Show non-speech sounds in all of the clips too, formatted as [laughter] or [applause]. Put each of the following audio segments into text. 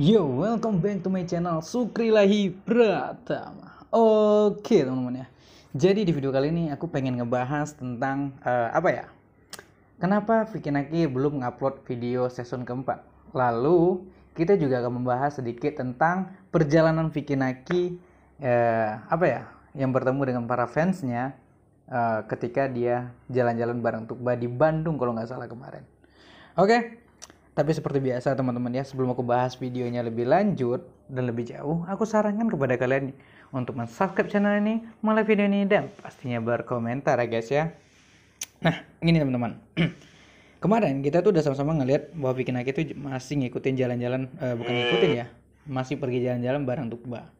Yo, welcome back to my channel Sukrilahi Pratama. Oke, teman-teman ya. Jadi di video kali ini aku pengen ngebahas tentang uh, apa ya? Kenapa Vicky Naki belum ngupload video season keempat? Lalu kita juga akan membahas sedikit tentang perjalanan Vicky uh, eh, apa ya? Yang bertemu dengan para fansnya uh, ketika dia jalan-jalan bareng Tukba di Bandung kalau nggak salah kemarin. Oke, tapi seperti biasa teman-teman ya, sebelum aku bahas videonya lebih lanjut dan lebih jauh, aku sarankan kepada kalian untuk men-subscribe channel ini, mulai video ini, dan pastinya berkomentar ya guys ya. Nah, ini teman-teman. [clears throat] Kemarin kita tuh udah sama-sama ngeliat bahwa bikin Aki tuh masih ngikutin jalan-jalan, eh, bukan ngikutin ya, masih pergi jalan-jalan bareng Tukba.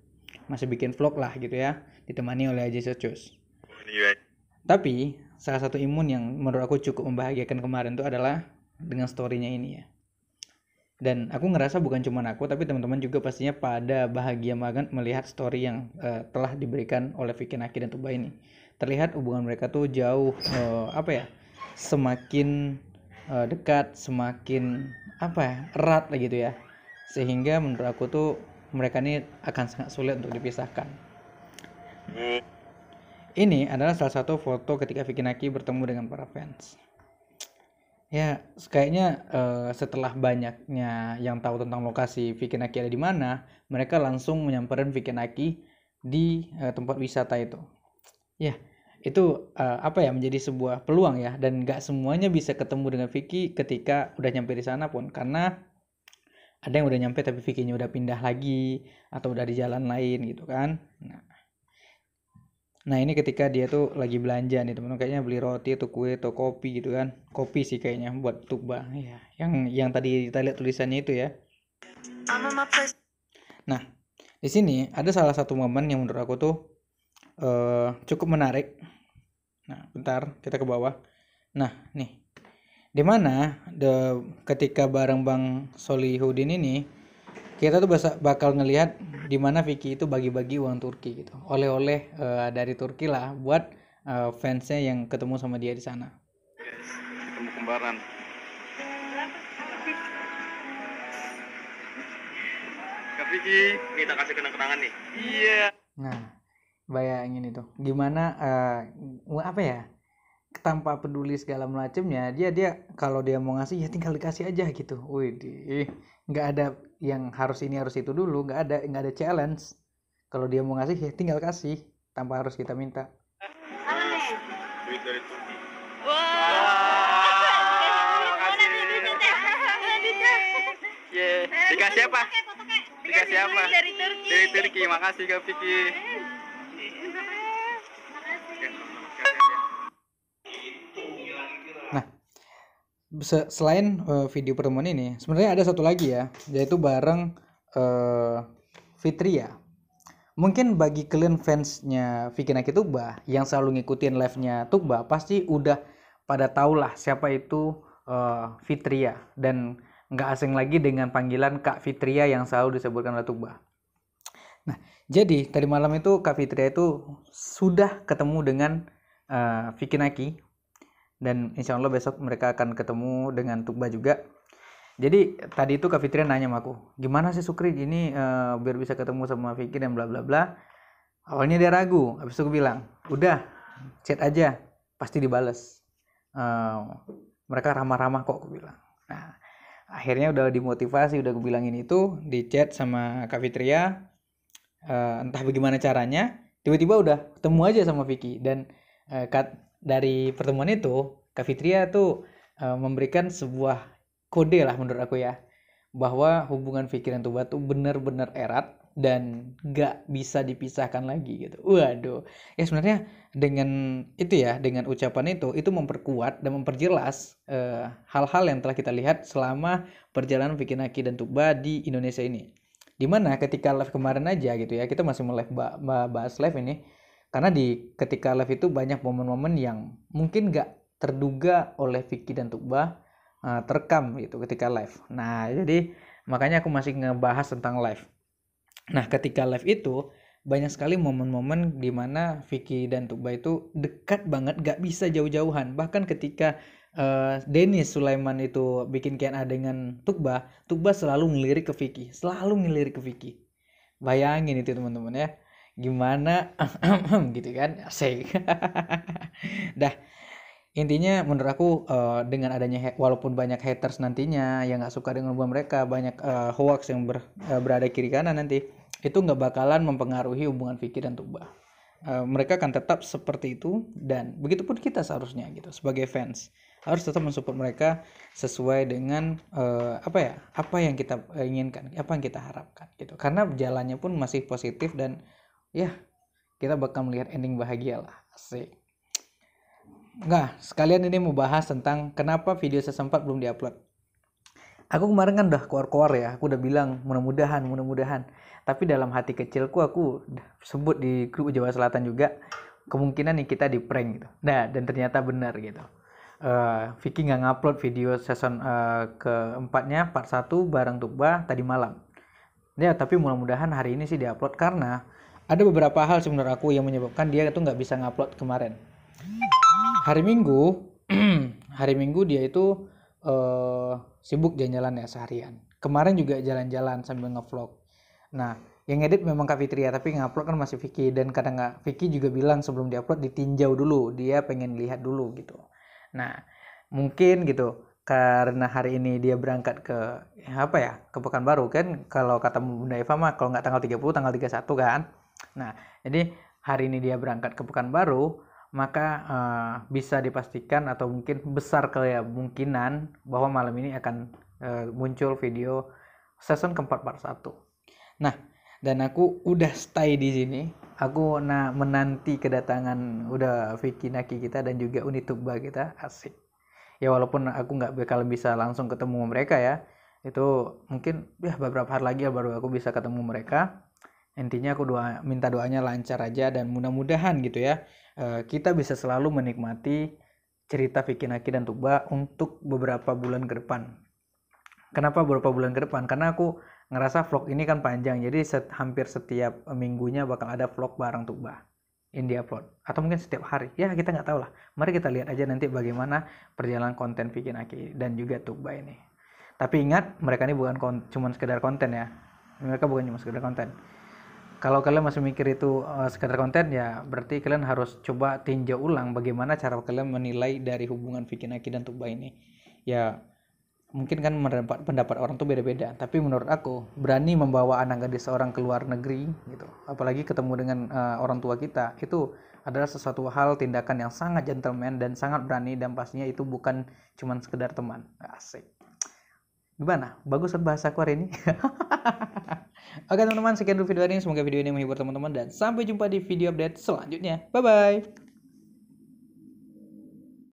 Masih bikin vlog lah gitu ya, ditemani oleh Aji Socus. Tapi, salah satu imun yang menurut aku cukup membahagiakan kemarin tuh adalah dengan story-nya ini ya dan aku ngerasa bukan cuma aku tapi teman-teman juga pastinya pada bahagia banget melihat story yang uh, telah diberikan oleh Vicky Naki dan Tuba ini terlihat hubungan mereka tuh jauh uh, apa ya semakin uh, dekat semakin apa ya erat lah gitu ya sehingga menurut aku tuh mereka ini akan sangat sulit untuk dipisahkan hmm. ini adalah salah satu foto ketika Vicky Naki bertemu dengan para fans Ya, kayaknya uh, setelah banyaknya yang tahu tentang lokasi Vikinaki ada di mana, mereka langsung menyamperin Vicky Vikinaki di uh, tempat wisata itu. Ya, itu uh, apa ya menjadi sebuah peluang ya dan nggak semuanya bisa ketemu dengan Vicky ketika udah nyampe di sana pun karena ada yang udah nyampe tapi Vicky-nya udah pindah lagi atau udah di jalan lain gitu kan. Nah, Nah ini ketika dia tuh lagi belanja nih teman-teman kayaknya beli roti atau kue atau kopi gitu kan. Kopi sih kayaknya buat tukba ya. Yang yang tadi kita lihat tulisannya itu ya. Nah di sini ada salah satu momen yang menurut aku tuh uh, cukup menarik. Nah bentar kita ke bawah. Nah nih dimana the ketika bareng Bang Solihudin ini kita tuh bakal ngelihat di mana Vicky itu bagi-bagi uang Turki gitu oleh-oleh uh, dari Turki lah buat uh, fansnya yang ketemu sama dia di sana ketemu kembaran Kak Vicky nih kasih kenang-kenangan nih iya yeah. nah bayangin itu gimana uh, apa ya tanpa peduli segala macamnya dia dia kalau dia mau ngasih ya tinggal dikasih aja gitu wih nggak ada yang harus ini harus itu dulu nggak ada nggak ada challenge kalau dia mau ngasih ya tinggal kasih tanpa harus kita minta iya, dikasih apa dikasih apa dari Turki dari Turki makasih Kak Vicky selain uh, video pertemuan ini sebenarnya ada satu lagi ya yaitu bareng uh, Fitria mungkin bagi kalian fansnya Vicky Naki Tukba yang selalu ngikutin live-nya Tukba pasti udah pada tau lah siapa itu uh, Fitria dan nggak asing lagi dengan panggilan Kak Fitria yang selalu disebutkan oleh Tukba. Nah, jadi tadi malam itu Kak Fitria itu sudah ketemu dengan uh, Vicky Naki dan insya Allah besok mereka akan ketemu dengan Tukba juga jadi tadi itu Kak Fitri nanya sama aku gimana sih Sukri gini uh, eh, biar bisa ketemu sama Vicky dan bla bla bla awalnya dia ragu habis itu aku bilang udah chat aja pasti dibales uh, mereka ramah-ramah kok aku bilang nah akhirnya udah dimotivasi udah aku bilangin itu di chat sama Kak Fitria uh, entah bagaimana caranya tiba-tiba udah ketemu aja sama Vicky dan uh, Kat dari pertemuan itu Kak Fitria tuh eh, memberikan sebuah kode lah menurut aku ya bahwa hubungan pikiran dan Tuba tuh bener-bener erat dan gak bisa dipisahkan lagi gitu. Waduh, ya sebenarnya dengan itu ya, dengan ucapan itu, itu memperkuat dan memperjelas hal eh, hal-hal yang telah kita lihat selama perjalanan pikiran Aki dan Tuba di Indonesia ini. Dimana ketika live kemarin aja gitu ya, kita masih mau live bahas live ini, karena di ketika live itu banyak momen-momen yang mungkin nggak terduga oleh Vicky dan Tukba uh, terekam gitu ketika live. Nah jadi makanya aku masih ngebahas tentang live. Nah ketika live itu banyak sekali momen-momen di mana Vicky dan Tukba itu dekat banget gak bisa jauh-jauhan. Bahkan ketika uh, eh, Dennis Sulaiman itu bikin Q&A dengan Tukba, Tukba selalu ngelirik ke Vicky, selalu ngelirik ke Vicky. Bayangin itu teman-teman ya gimana [clears throat] gitu kan asik [laughs] dah intinya menurut aku uh, dengan adanya walaupun banyak haters nantinya yang nggak suka dengan hubungan mereka banyak uh, hoax yang ber, uh, berada kiri kanan nanti itu nggak bakalan mempengaruhi hubungan fikir dan tubuh uh, mereka akan tetap seperti itu dan begitupun kita seharusnya gitu sebagai fans harus tetap mensupport mereka sesuai dengan uh, apa ya apa yang kita inginkan apa yang kita harapkan gitu karena jalannya pun masih positif dan ya kita bakal melihat ending bahagia lah sih Nah, sekalian ini mau bahas tentang kenapa video saya sempat belum diupload. Aku kemarin kan udah keluar-keluar ya, aku udah bilang mudah-mudahan, mudah-mudahan. Tapi dalam hati kecilku aku sebut di grup Jawa Selatan juga kemungkinan nih kita di prank gitu. Nah, dan ternyata benar gitu. Uh, Vicky nggak ngupload video season uh, keempatnya part 1 bareng tuba tadi malam. Ya, tapi mudah-mudahan hari ini sih diupload karena ada beberapa hal sebenarnya aku yang menyebabkan dia itu nggak bisa ngupload kemarin hari minggu [clears throat] hari minggu dia itu uh, sibuk jalan-jalan ya seharian kemarin juga jalan-jalan sambil ngevlog nah yang edit memang Kak Fitria tapi ngupload kan masih Vicky dan kadang nggak Vicky juga bilang sebelum diupload ditinjau dulu dia pengen lihat dulu gitu nah mungkin gitu karena hari ini dia berangkat ke apa ya ke Pekanbaru kan kalau kata Bunda Eva mah kalau nggak tanggal 30 tanggal 31 kan Nah, jadi hari ini dia berangkat ke Pekanbaru, maka uh, bisa dipastikan atau mungkin besar kemungkinan bahwa malam ini akan uh, muncul video season keempat part 1. Nah, dan aku udah stay di sini. Aku nak menanti kedatangan udah Vicky Naki kita dan juga Unituba kita asik. Ya walaupun aku nggak bakal bisa langsung ketemu mereka ya, itu mungkin ya beberapa hari lagi ya baru aku bisa ketemu mereka intinya aku doa minta doanya lancar aja dan mudah-mudahan gitu ya eh, kita bisa selalu menikmati cerita Vicky Naki dan Tuba untuk beberapa bulan ke depan. Kenapa beberapa bulan ke depan? Karena aku ngerasa vlog ini kan panjang, jadi set, hampir setiap minggunya bakal ada vlog bareng Tuba the upload. atau mungkin setiap hari ya kita nggak tahu lah mari kita lihat aja nanti bagaimana perjalanan konten Vicky Naki dan juga Tuba ini tapi ingat mereka ini bukan kon- cuman sekedar konten ya mereka bukan cuma sekedar konten kalau kalian masih mikir itu uh, sekedar konten ya berarti kalian harus coba tinjau ulang bagaimana cara kalian menilai dari hubungan Vicky akidah dan tuba ini ya mungkin kan pendapat pendapat orang tuh beda-beda tapi menurut aku berani membawa anak gadis seorang ke luar negeri gitu apalagi ketemu dengan uh, orang tua kita itu adalah sesuatu hal tindakan yang sangat gentleman dan sangat berani dan pastinya itu bukan cuman sekedar teman asik gimana bagus kan bahasa aku hari ini [laughs] Oke teman-teman, sekian dulu video ini. Semoga video ini menghibur teman-teman dan sampai jumpa di video update selanjutnya. Bye-bye!